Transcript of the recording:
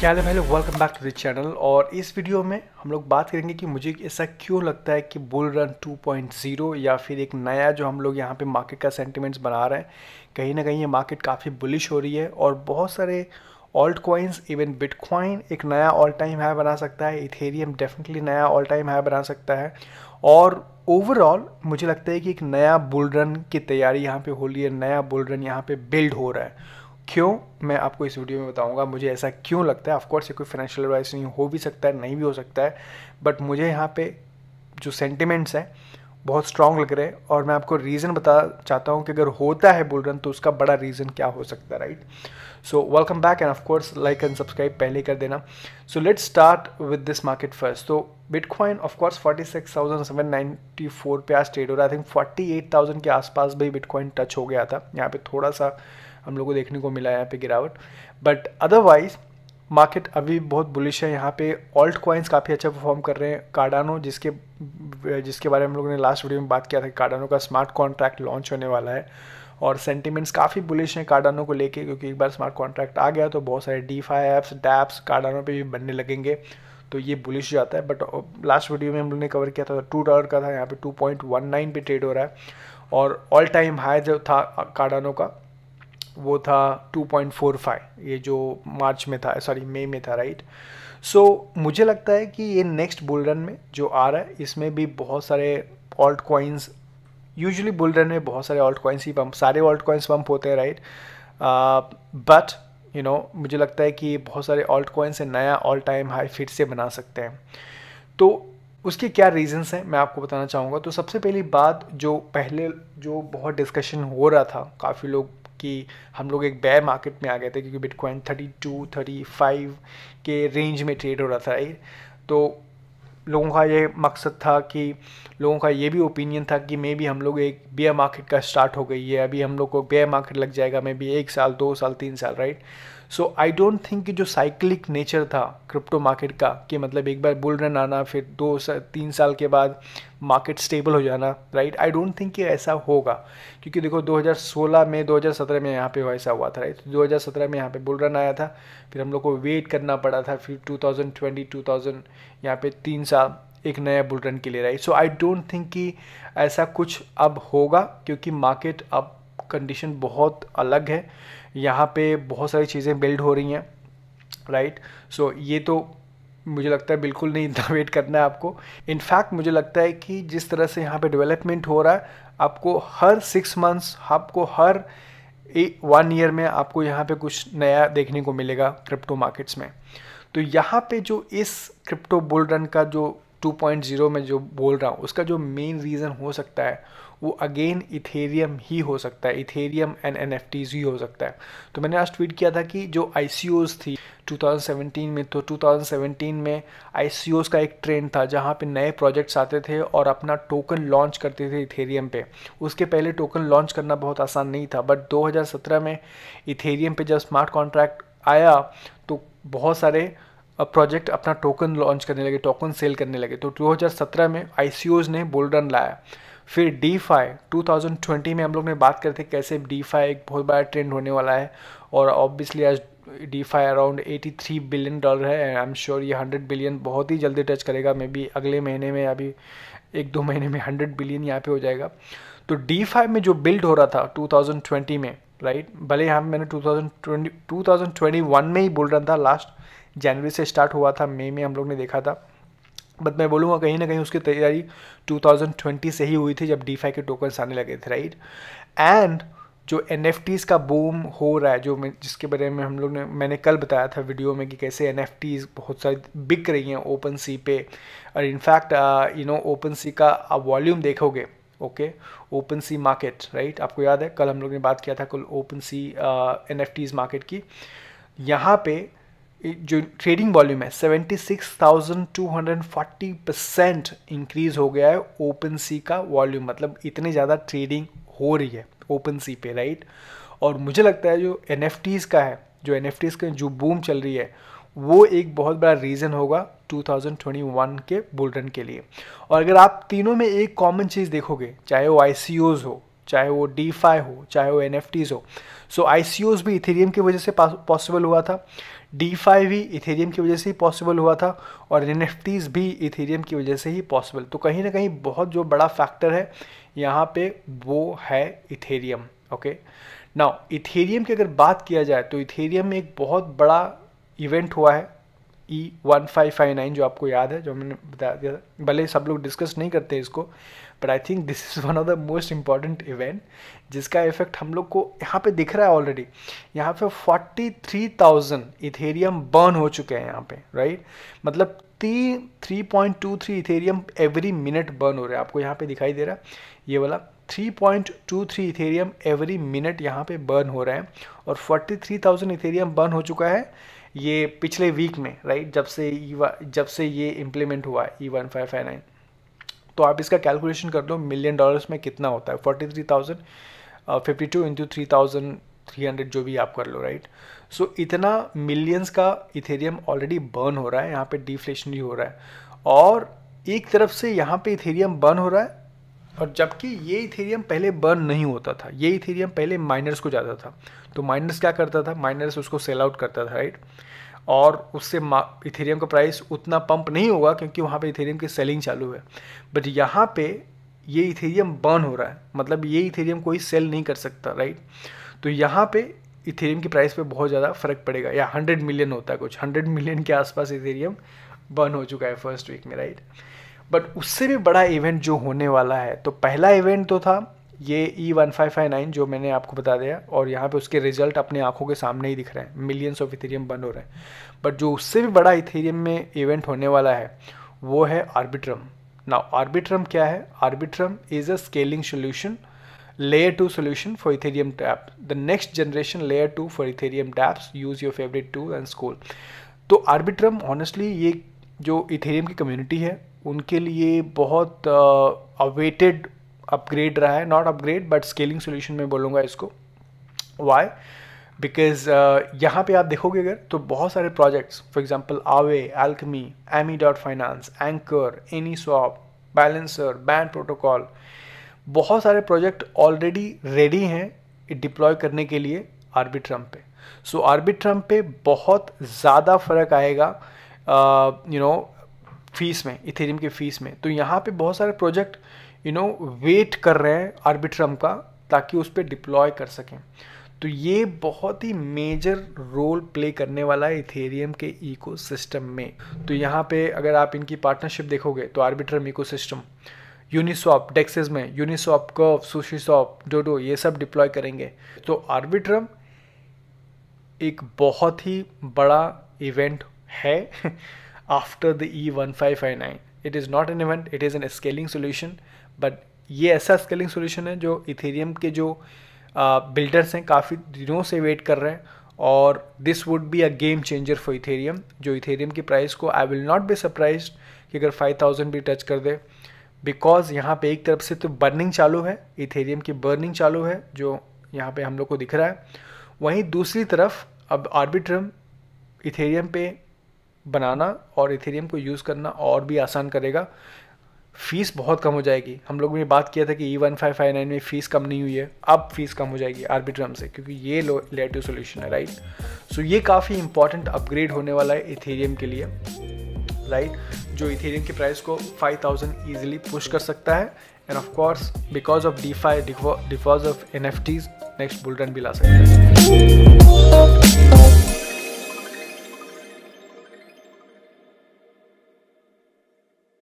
क्या है भाई welcome back to the channel और इस वीडियो में हम लोग बात करेंगे कि मुझे ऐसा क्यों लगता है कि बुल रन 2.0 या फिर एक नया जो हम लोग यहाँ पे मार्केट का सेंटिमेंट्स बना रहे हैं कहीं ना कहीं ये मार्केट काफ़ी बुलिश हो रही है और बहुत सारे ऑल्ट क्वाइंस इवन बिटकॉइन एक नया ऑल टाइम हाई बना सकता है इथेरियम डेफिनेटली नया ऑल टाइम हाई बना सकता है और ओवरऑल मुझे लगता है कि एक नया बुल रन की तैयारी यहाँ पर हो रही है नया बुल रन यहाँ पर बिल्ड हो रहा है क्यों मैं आपको इस वीडियो में बताऊंगा मुझे ऐसा क्यों लगता है ऑफकोर्स ये कोई फाइनेंशियल एडवाइस नहीं हो भी सकता है नहीं भी हो सकता है बट मुझे यहाँ पे जो सेंटिमेंट्स हैं बहुत स्ट्रांग लग रहे हैं और मैं आपको रीज़न बता चाहता हूँ कि अगर होता है बुल रन तो उसका बड़ा रीज़न क्या हो सकता है right so welcome back and of course like and subscribe पहले कर देना so let's start with this market first तो Bitcoin of course forty six thousand seven ninety four पे आज ट्रेड हो रहा है I think forty eight thousand के आसपास भी बिटकॉइन टच हो गया था यहाँ पे थोड़ा सा हम लोग को देखने को मिला यहाँ पे गिरावट बट अदरवाइज़ मार्केट अभी बहुत बुलिश है यहाँ पे ऑल्ट कॉइन्स काफ़ी अच्छा परफॉर्म कर रहे हैं कार्डानो जिसके जिसके बारे में हम लोगों ने लास्ट वीडियो में बात किया था कार्डानो का स्मार्ट कॉन्ट्रैक्ट लॉन्च होने वाला है और सेंटिमेंट्स काफ़ी बुलिश हैं कार्डानो को लेके क्योंकि एक बार स्मार्ट कॉन्ट्रैक्ट आ गया तो बहुत सारे DeFi apps dApps Cardano पर भी बनने लगेंगे तो ये बुलिश जाता है बट लास्ट वीडियो में हम लोग ने कवर किया था टू तो डॉलर का था यहाँ पे टू पॉइंट वन नाइन पे ट्रेड हो रहा है और ऑल टाइम हाई जो था कार्डानो का वो था 2.45 ये जो मार्च में था सॉरी मई में था राइट सो so, मुझे लगता है कि ये नेक्स्ट बुल रन में जो आ रहा है इसमें भी बहुत सारे altcoins usually bull run में बहुत सारे ऑल्ट कॉइन्स ही पम्प सारे ऑल्ट कॉइन्स पम्प होते हैं राइट बट यू नो मुझे लगता है कि बहुत सारे ऑल्ट कॉइन्स से नया ऑल टाइम हाई फिर से बना सकते हैं तो उसके क्या रीजंस हैं मैं आपको बताना चाहूँगा तो सबसे पहली बात जो पहले जो बहुत डिस्कशन हो रहा था काफ़ी लोग कि हम लोग एक बेयर मार्केट में आ गए थे क्योंकि बिटकॉइन 32, 35 के रेंज में ट्रेड हो रहा था राइट तो लोगों का ये मकसद था कि लोगों का ये भी ओपिनियन था कि मे भी हम लोग एक बेयर मार्केट का स्टार्ट हो गई है अभी हम लोग को बेयर मार्केट लग जाएगा मे बी एक साल दो साल तीन साल right so I don't think कि जो साइक्लिक नेचर था क्रिप्टो मार्केट का कि मतलब एक बार बुल रन आना फिर दो सा, तीन साल के बाद मार्केट स्टेबल हो जाना राइट आई डोंट थिंक कि ऐसा होगा क्योंकि देखो 2016 में 2017 में यहाँ पे ऐसा हुआ था राइट 2017 में यहाँ पे बुल रन आया था फिर हम लोग को वेट करना पड़ा था फिर 2020 थाउजेंड यहाँ पे तीन साल एक नया बुल रन के लिए right so I don't think कि ऐसा कुछ अब होगा क्योंकि मार्केट अब कंडीशन बहुत अलग है यहाँ पे बहुत सारी चीज़ें बिल्ड हो रही हैं राइट सो ये तो मुझे लगता है बिल्कुल नहीं इतना वेट करना है आपको इनफैक्ट मुझे लगता है कि जिस तरह से यहाँ पे डेवलपमेंट हो रहा है आपको हर सिक्स मंथ्स आपको हर वन ईयर में आपको यहाँ पे कुछ नया देखने को मिलेगा क्रिप्टो मार्केट्स में तो यहाँ पे जो इस क्रिप्टो बुल रन का जो 2.0 में जो बोल रहा हूँ उसका जो मेन रीज़न हो सकता है वो अगेन इथेरियम ही हो सकता है इथेरियम एंड एन एफ ही हो सकता है तो मैंने आज ट्वीट किया था कि जो आई थी 2017 में तो 2017 में आई का एक ट्रेंड था जहाँ पे नए प्रोजेक्ट्स आते थे और अपना टोकन लॉन्च करते थे इथेरियम पे उसके पहले टोकन लॉन्च करना बहुत आसान नहीं था बट 2017 में इथेरियम पे जब स्मार्ट कॉन्ट्रैक्ट आया तो बहुत सारे प्रोजेक्ट अपना टोकन लॉन्च करने लगे टोकन सेल करने लगे तो 2017 में आई ने बोल्डन लाया फिर डी फाई टू में हम लोग ने बात करते कैसे डी फाई एक बहुत बड़ा ट्रेंड होने वाला है और ऑब्वियसली आज DeFi around 83 billion dollar है एंड आई एम श्योर ये 100 बिलियन बहुत ही जल्दी टच करेगा मे बी अगले महीने में अभी एक दो महीने में 100 बिलियन यहाँ पे हो जाएगा तो डी फाई में जो बिल्ड हो रहा था 2020 में राइट right? भले हम मैंने 2020 2021 में ही बोल रहा था लास्ट जनवरी से स्टार्ट हुआ था मई में हम लोग ने देखा था बट मैं बोलूँगा कहीं ना कहीं उसकी तैयारी 2020 से ही हुई थी जब डीफाई के टोकन्स आने लगे थे राइट एंड जो एन का बूम हो रहा है जो मैं जिसके बारे में हम लोग ने मैंने कल बताया था वीडियो में कि कैसे एन बहुत सारी बिक रही हैं ओपन सी पे और in fact you know OpenSea का आप uh, वॉल्यूम देखोगे okay OpenSea market right आपको याद है कल हम लोग ने बात किया था कल OpenSea N F Ts market की यहाँ पे जो ट्रेडिंग वॉल्यूम है 76,240 परसेंट इंक्रीज हो गया है ओपन सी का वॉल्यूम मतलब इतने ज़्यादा ट्रेडिंग हो रही है ओपन सी पे राइट और मुझे लगता है जो एन का है जो एन का जो बूम चल रही है वो एक बहुत बड़ा रीज़न होगा 2021 के बुलेटिन के लिए और अगर आप तीनों में एक कॉमन चीज़ देखोगे चाहे वो आई हो चाहे वो डी हो चाहे वो एन हो सो आई भी इथेरियम की वजह से पॉसिबल हुआ था डी भी इथेरियम की वजह से ही पॉसिबल हुआ था और एन भी इथेरियम की वजह से ही पॉसिबल तो कहीं ना कहीं बहुत जो बड़ा फैक्टर है यहाँ पे वो है इथेरियम ओके नाउ इथेरियम की अगर बात किया जाए तो इथेरियम एक बहुत बड़ा इवेंट हुआ है E one five five nine जो आपको याद है जो मैंने बता दिया भले सब लोग डिस्कस नहीं करते इसको but I think this is one of the most important event जिसका इफेक्ट हम लोग को यहाँ पे दिख रहा है ऑलरेडी यहाँ पे forty three thousand Ethereum burn हो चुके हैं यहाँ पे राइट मतलब three three point two three Ethereum every minute burn हो रहा है आपको यहाँ पे दिखाई दे रहा है ये वाला three point two three Ethereum every minute यहाँ पे बर्न हो रहे हैं और forty three thousand Ethereum burn हो चुका है ये पिछले वीक में राइट जब से e जब से ये इम्प्लीमेंट हुआ है E one five five nine तो आप इसका कैलकुलेशन कर लो मिलियन डॉलर्स में कितना होता है forty three thousand fifty two into three thousand three hundred जो भी आप कर लो राइट सो so, इतना मिलियंस का इथेरियम ऑलरेडी बर्न हो रहा है यहाँ पे डिफ्लेशनरी हो रहा है और एक तरफ से यहाँ पे इथेरियम बर्न हो रहा है और जबकि ये इथेरियम पहले बर्न नहीं होता था ये इथेरियम पहले माइनर्स को जाता था तो माइनर्स क्या करता था माइनर्स उसको सेल आउट करता था राइट और उससे इथेरियम का प्राइस उतना पंप नहीं होगा क्योंकि वहाँ पे इथेरियम की सेलिंग चालू है बट यहाँ पे ये इथेरियम बर्न हो रहा है मतलब ये इथेरियम कोई सेल नहीं कर सकता राइट तो यहाँ पे इथेरियम की प्राइस पे बहुत ज़्यादा फर्क पड़ेगा या हंड्रेड मिलियन होता है कुछ हंड्रेड मिलियन के आसपास इथेरियम बर्न हो चुका है फर्स्ट वीक में राइट बट उससे भी बड़ा इवेंट जो होने वाला है तो पहला इवेंट तो था ये E one five five nine जो मैंने आपको बता दिया और यहाँ पे उसके रिजल्ट अपने आंखों के सामने ही दिख रहे हैं मिलियंस ऑफ इथेरियम बंद हो रहे हैं बट जो उससे भी बड़ा इथेरियम में इवेंट होने वाला है वो है आर्बिट्रम नाउ आर्बिट्रम क्या है Arbitrum is a scaling solution layer two solution for Ethereum tap the next generation layer two for Ethereum dApps use your favourite to and school तो आर्बिट्रम ऑनेस्टली ये जो इथेरियम की community है उनके लिए बहुत अवेटेड uh, अपग्रेड रहा है not upgrade but scaling solution में बोलूँगा इसको वाई बिकॉज uh, यहाँ पे आप देखोगे अगर तो बहुत सारे projects for example Aave Alchemy Amy dot finance Anchor AnySwap Balancer Band protocol बहुत सारे प्रोजेक्ट ऑलरेडी रेडी हैं डिप्लॉय करने के लिए आर्बिट्रम पे सो so, आर्बिट्रम पे बहुत ज़्यादा फ़र्क आएगा यू नो फीस में इथेरियम के फीस में तो यहाँ पे बहुत सारे प्रोजेक्ट यू नो वेट कर रहे हैं आर्बिट्रम का ताकि उस पर डिप्लॉय कर सकें तो ये बहुत ही मेजर रोल प्ले करने वाला है इथेरियम के इकोसिस्टम में तो यहाँ पे अगर आप इनकी पार्टनरशिप देखोगे तो आर्बिट्रम इकोसिस्टम यूनिसॉप डेक्सेस में Uniswap Curve SushiSwap DODO ये सब डिप्लॉय करेंगे तो आर्बिट्रम एक बहुत ही बड़ा इवेंट है after the E one five five nine it is not an event it is an scaling solution but ये ऐसा स्केलिंग सोल्यूशन है जो इथेरियम के जो बिल्डर्स हैं काफ़ी दिनों से वेट कर रहे हैं और this would be a game changer for Ethereum जो इथेरियम की प्राइस को I will not be surprise कि अगर 5000 भी टच कर दे बिकॉज यहाँ पे एक तरफ से तो बर्निंग चालू है इथेरियम की बर्निंग चालू है जो यहाँ पे हम लोग को दिख रहा है वहीं दूसरी तरफ अब आर्बिट्रम इथेरियम पे बनाना और इथेरियम को यूज़ करना और भी आसान करेगा फ़ीस बहुत कम हो जाएगी हम लोग ने बात किया था कि E one five five nine में फ़ीस कम नहीं हुई है अब फ़ीस कम हो जाएगी आर्बिट्रम से क्योंकि ये लो सोल्यूशन है राइट सो ये काफ़ी इंपॉर्टेंट अपग्रेड होने वाला है इथेरियम के लिए राइट जो इथेरियम के प्राइस को 5000 थाउजेंड ईजिली पुश कर सकता है and of course because of DeFi डिफॉज of N F Ts next बुलटन भी ला सकता है